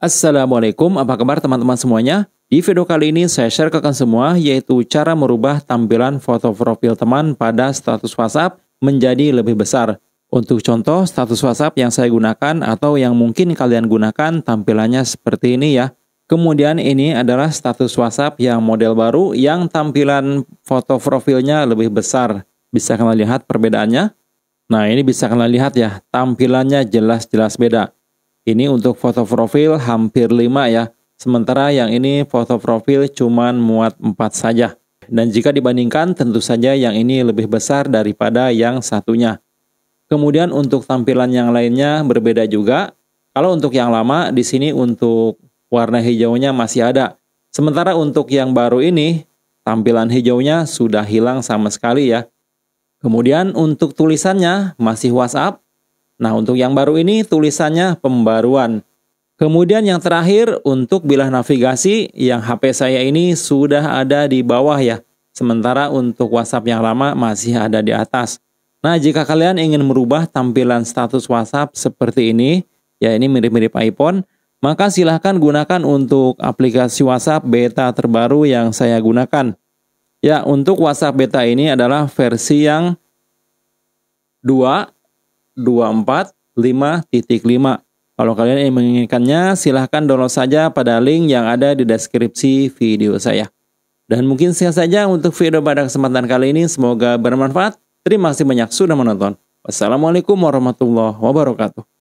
Assalamualaikum, apa kabar teman-teman semuanya? Di video kali ini saya share ke kalian semua yaitu cara merubah tampilan foto profil teman pada status WhatsApp menjadi lebih besar. Untuk contoh status WhatsApp yang saya gunakan atau yang mungkin kalian gunakan tampilannya seperti ini ya. Kemudian ini adalah status WhatsApp yang model baru yang tampilan foto profilnya lebih besar. Bisa kalian lihat perbedaannya? Nah ini bisa kalian lihat ya, tampilannya jelas-jelas beda. Ini untuk foto profil hampir 5 ya. Sementara yang ini foto profil cuma muat 4 saja. Dan jika dibandingkan tentu saja yang ini lebih besar daripada yang satunya. Kemudian untuk tampilan yang lainnya berbeda juga. Kalau untuk yang lama di sini untuk warna hijaunya masih ada. Sementara untuk yang baru ini tampilan hijaunya sudah hilang sama sekali ya. Kemudian untuk tulisannya masih WhatsApp Nah, untuk yang baru ini tulisannya pembaruan. Kemudian yang terakhir untuk bilah navigasi yang HP saya ini sudah ada di bawah ya. Sementara untuk WhatsApp yang lama masih ada di atas. Nah, jika kalian ingin merubah tampilan status WhatsApp seperti ini, ya ini mirip-mirip iPhone, maka silahkan gunakan untuk aplikasi WhatsApp beta terbaru yang saya gunakan. Ya, untuk WhatsApp beta ini adalah versi yang 2 24.5.5. Kalau kalian ingin menginginkannya, silahkan download saja pada link yang ada di deskripsi video saya. Dan mungkin sekian saja untuk video pada kesempatan kali ini. Semoga bermanfaat. Terima kasih banyak sudah menonton. Wassalamualaikum warahmatullahi wabarakatuh.